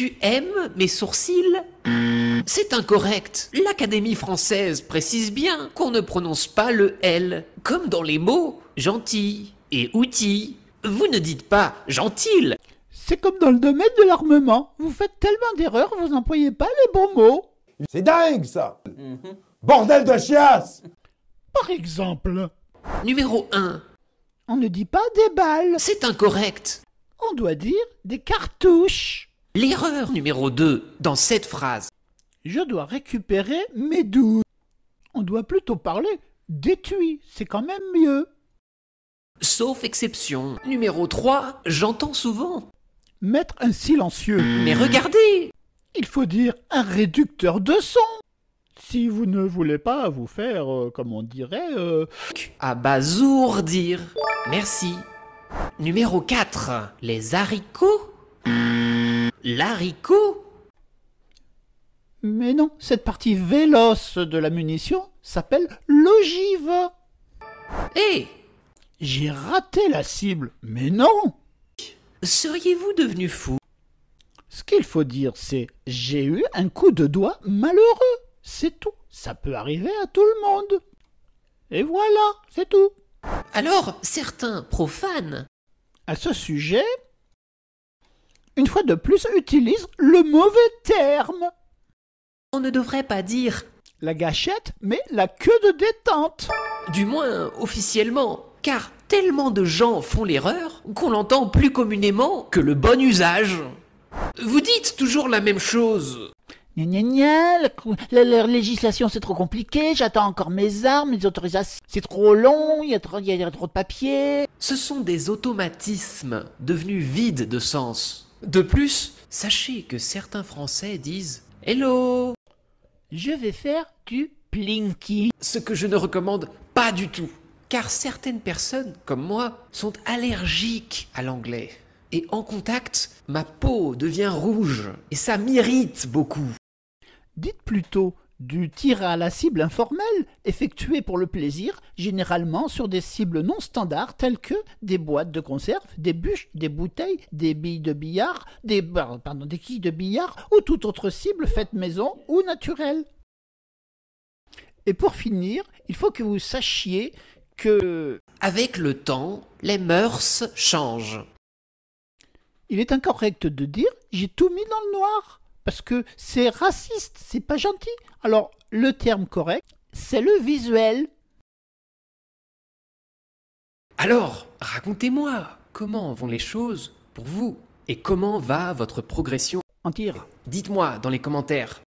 Tu aimes mes sourcils hmm. C'est incorrect. L'Académie française précise bien qu'on ne prononce pas le L, comme dans les mots gentil et outil. Vous ne dites pas gentil. C'est comme dans le domaine de l'armement. Vous faites tellement d'erreurs, vous n'employez pas les bons mots. C'est dingue ça mhm. Bordel de chiasse Par exemple. Numéro 1. On ne dit pas des balles. C'est incorrect. On doit dire des cartouches. L'erreur numéro 2 dans cette phrase. Je dois récupérer mes doutes. On doit plutôt parler d'étui, c'est quand même mieux. Sauf exception. Numéro 3, j'entends souvent. Mettre un silencieux. Mais regardez Il faut dire un réducteur de son. Si vous ne voulez pas vous faire, euh, comme on dirait... Euh, à Abasourdir. Merci. Numéro 4, les haricots L'haricot Mais non, cette partie véloce de la munition s'appelle l'ogive. Hé eh J'ai raté la cible, mais non Seriez-vous devenu fou Ce qu'il faut dire, c'est j'ai eu un coup de doigt malheureux. C'est tout. Ça peut arriver à tout le monde. Et voilà, c'est tout. Alors, certains profanes. À ce sujet, une fois de plus, utilise le mauvais terme. On ne devrait pas dire la gâchette, mais la queue de détente. Du moins, officiellement, car tellement de gens font l'erreur qu'on l'entend plus communément que le bon usage. Vous dites toujours la même chose. Gna gna gna, la, législation c'est trop compliqué, j'attends encore mes armes, les autorisations c'est trop long, il y, a trop, y a trop de papier. Ce sont des automatismes devenus vides de sens. De plus, sachez que certains Français disent Hello Je vais faire du plinky. Ce que je ne recommande pas du tout. Car certaines personnes, comme moi, sont allergiques à l'anglais. Et en contact, ma peau devient rouge. Et ça m'irrite beaucoup. Dites plutôt du tir à la cible informel effectué pour le plaisir, généralement sur des cibles non standards telles que des boîtes de conserve, des bûches, des bouteilles, des billes de billard, des, bah, pardon, des quilles de billard ou toute autre cible faite maison ou naturelle. Et pour finir, il faut que vous sachiez que... Avec le temps, les mœurs changent. Il est incorrect de dire j'ai tout mis dans le noir parce que c'est raciste, c'est pas gentil. Alors, le terme correct, c'est le visuel. Alors, racontez-moi, comment vont les choses pour vous Et comment va votre progression En tir. Dites-moi dans les commentaires.